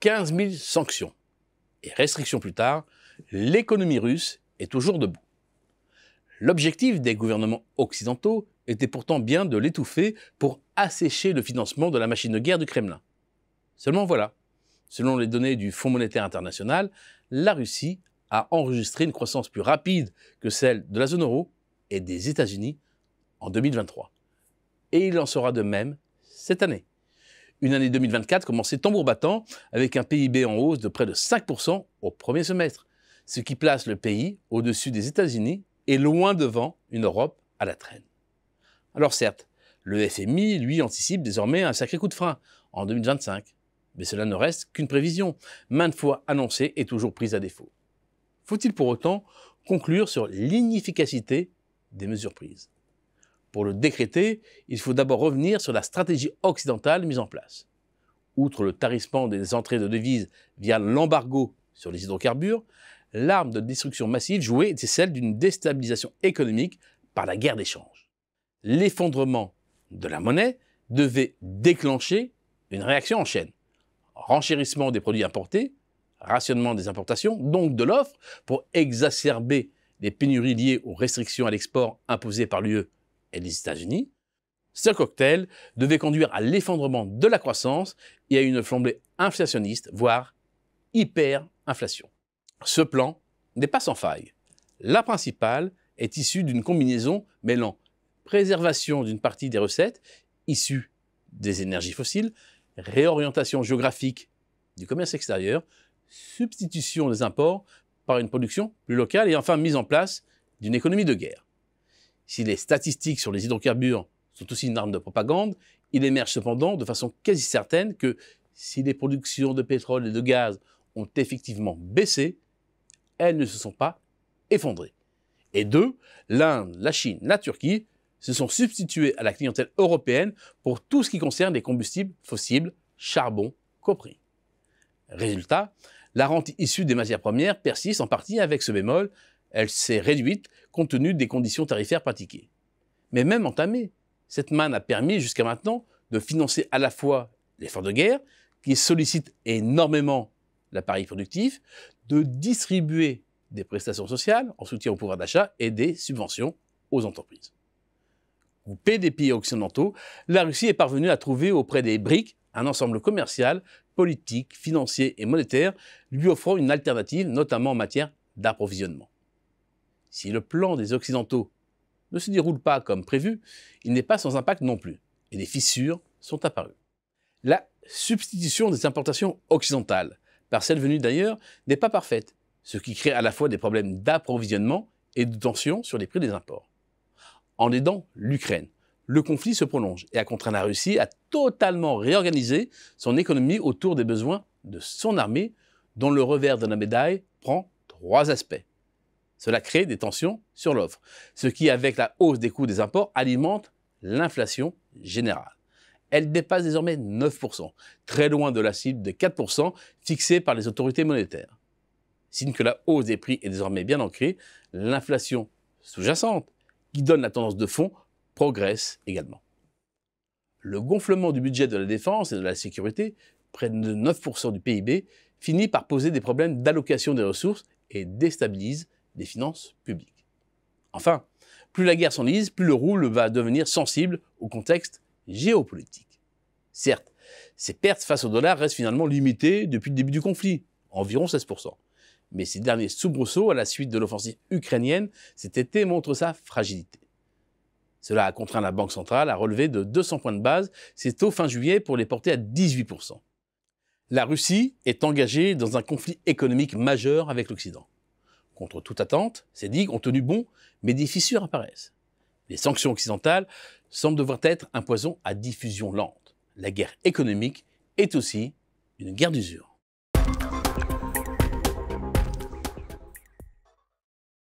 15 000 sanctions. Et restrictions plus tard, l'économie russe est toujours debout. L'objectif des gouvernements occidentaux était pourtant bien de l'étouffer pour assécher le financement de la machine de guerre du Kremlin. Seulement voilà, selon les données du Fonds monétaire international, la Russie a enregistré une croissance plus rapide que celle de la zone euro et des États-Unis en 2023. Et il en sera de même cette année. Une année 2024 commençait tambour battant avec un PIB en hausse de près de 5% au premier semestre, ce qui place le pays au-dessus des États-Unis et loin devant une Europe à la traîne. Alors certes, le FMI, lui, anticipe désormais un sacré coup de frein en 2025, mais cela ne reste qu'une prévision, maintes fois annoncée et toujours prise à défaut. Faut-il pour autant conclure sur l'inefficacité des mesures prises pour le décréter, il faut d'abord revenir sur la stratégie occidentale mise en place. Outre le tarissement des entrées de devises via l'embargo sur les hydrocarbures, l'arme de destruction massive jouée était celle d'une déstabilisation économique par la guerre d'échange. L'effondrement de la monnaie devait déclencher une réaction en chaîne. Renchérissement des produits importés, rationnement des importations, donc de l'offre, pour exacerber les pénuries liées aux restrictions à l'export imposées par l'UE et les États-Unis, ce cocktail devait conduire à l'effondrement de la croissance et à une flambée inflationniste, voire hyperinflation. Ce plan n'est pas sans faille. La principale est issue d'une combinaison mêlant préservation d'une partie des recettes issues des énergies fossiles, réorientation géographique du commerce extérieur, substitution des imports par une production plus locale et enfin mise en place d'une économie de guerre. Si les statistiques sur les hydrocarbures sont aussi une arme de propagande, il émerge cependant de façon quasi certaine que si les productions de pétrole et de gaz ont effectivement baissé, elles ne se sont pas effondrées. Et deux, l'Inde, la Chine, la Turquie se sont substituées à la clientèle européenne pour tout ce qui concerne les combustibles fossiles, charbon compris. Résultat, la rente issue des matières premières persiste en partie avec ce bémol, elle s'est réduite compte tenu des conditions tarifaires pratiquées. Mais même entamée, cette manne a permis jusqu'à maintenant de financer à la fois l'effort de guerre, qui sollicite énormément l'appareil productif, de distribuer des prestations sociales en soutien au pouvoir d'achat et des subventions aux entreprises. Coupée des pays occidentaux, la Russie est parvenue à trouver auprès des BRICS un ensemble commercial, politique, financier et monétaire lui offrant une alternative, notamment en matière d'approvisionnement. Si le plan des Occidentaux ne se déroule pas comme prévu, il n'est pas sans impact non plus, et des fissures sont apparues. La substitution des importations occidentales par celles venues d'ailleurs n'est pas parfaite, ce qui crée à la fois des problèmes d'approvisionnement et de tension sur les prix des imports. En aidant l'Ukraine, le conflit se prolonge et a contraint la Russie à totalement réorganiser son économie autour des besoins de son armée, dont le revers de la médaille prend trois aspects. Cela crée des tensions sur l'offre, ce qui, avec la hausse des coûts des imports, alimente l'inflation générale. Elle dépasse désormais 9%, très loin de la cible de 4% fixée par les autorités monétaires. Signe que la hausse des prix est désormais bien ancrée, l'inflation sous-jacente, qui donne la tendance de fond, progresse également. Le gonflement du budget de la défense et de la sécurité, près de 9% du PIB, finit par poser des problèmes d'allocation des ressources et déstabilise finances publiques. Enfin, plus la guerre s'enlise, plus le rouble va devenir sensible au contexte géopolitique. Certes, ses pertes face au dollar restent finalement limitées depuis le début du conflit, environ 16%. Mais ces derniers soubresauts à la suite de l'offensive ukrainienne cet été montrent sa fragilité. Cela a contraint la Banque centrale à relever de 200 points de base ses taux fin juillet pour les porter à 18%. La Russie est engagée dans un conflit économique majeur avec l'Occident contre toute attente, ces digues ont tenu bon, mais des fissures apparaissent. Les sanctions occidentales semblent devoir être un poison à diffusion lente. La guerre économique est aussi une guerre d'usure.